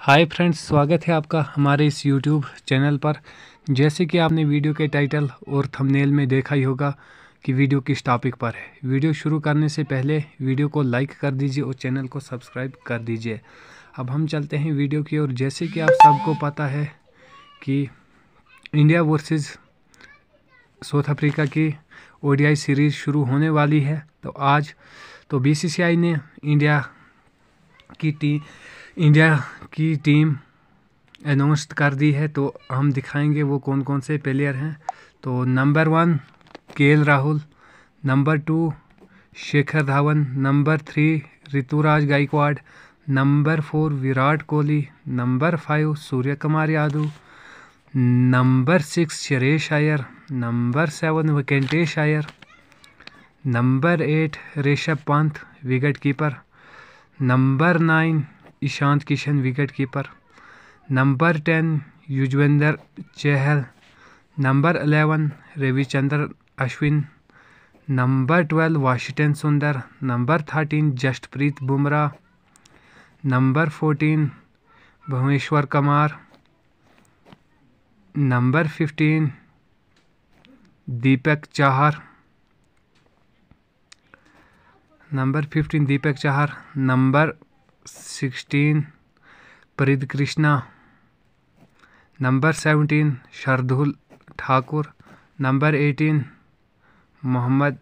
hi friends स्वागत है आपका हमारे इस यूट्यूब चैनल पर जैसे कि आपने वीडियो के टाइटल और थंबनेल में देखा ही होगा कि वीडियो किस टॉपिक पर है वीडियो शुरू करने से पहले वीडियो को लाइक कर दीजिए और चैनल को सब्सक्राइब कर दीजिए अब हम चलते हैं वीडियो की ओर जैसे कि आप सबको पता है कि इंडिया वर्सेस साउथ अफ्रीका की ओडीआई सीरीज़ शुरू होने वाली है तो आज तो बीसीसीआई ने इंडिया की टीम इंडिया की टीम अनाउंसड कर दी है तो हम दिखाएंगे वो कौन कौन से प्लेयर हैं तो number one K Rahul number two Shikhar Dhawan number three Ruturaj Gaikwad number four Virat Kohli number five Surya Kumar Yadav number six Shreyas Iyer number seven Venkatesh Iyer number eight Rishabh Pant wicket keeper number nine Ishan Kishan wicket keeper number ten Yuzvendra Chahal number eleven Ravichandran Ashwin number twelve Washington Sundar number thirteen Jasprit Bumrah number fourteen Bhuvneshwar Kumar number fifteen Deepak Chahar number fifteen Deepak Chahar number sixteen Prasidh Krishna number seventeen Shardul Thakur number eighteen Mohammed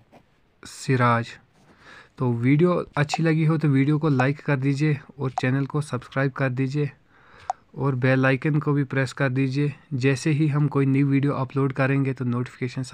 Siraj तो video अच्छी लगी हो तो video को like कर दीजिए और channel को सब्सक्राइब कर दीजिए और बेल आइकन को भी प्रेस कर दीजिए जैसे ही हम कोई नई वीडियो अपलोड करेंगे तो नोटिफिकेशन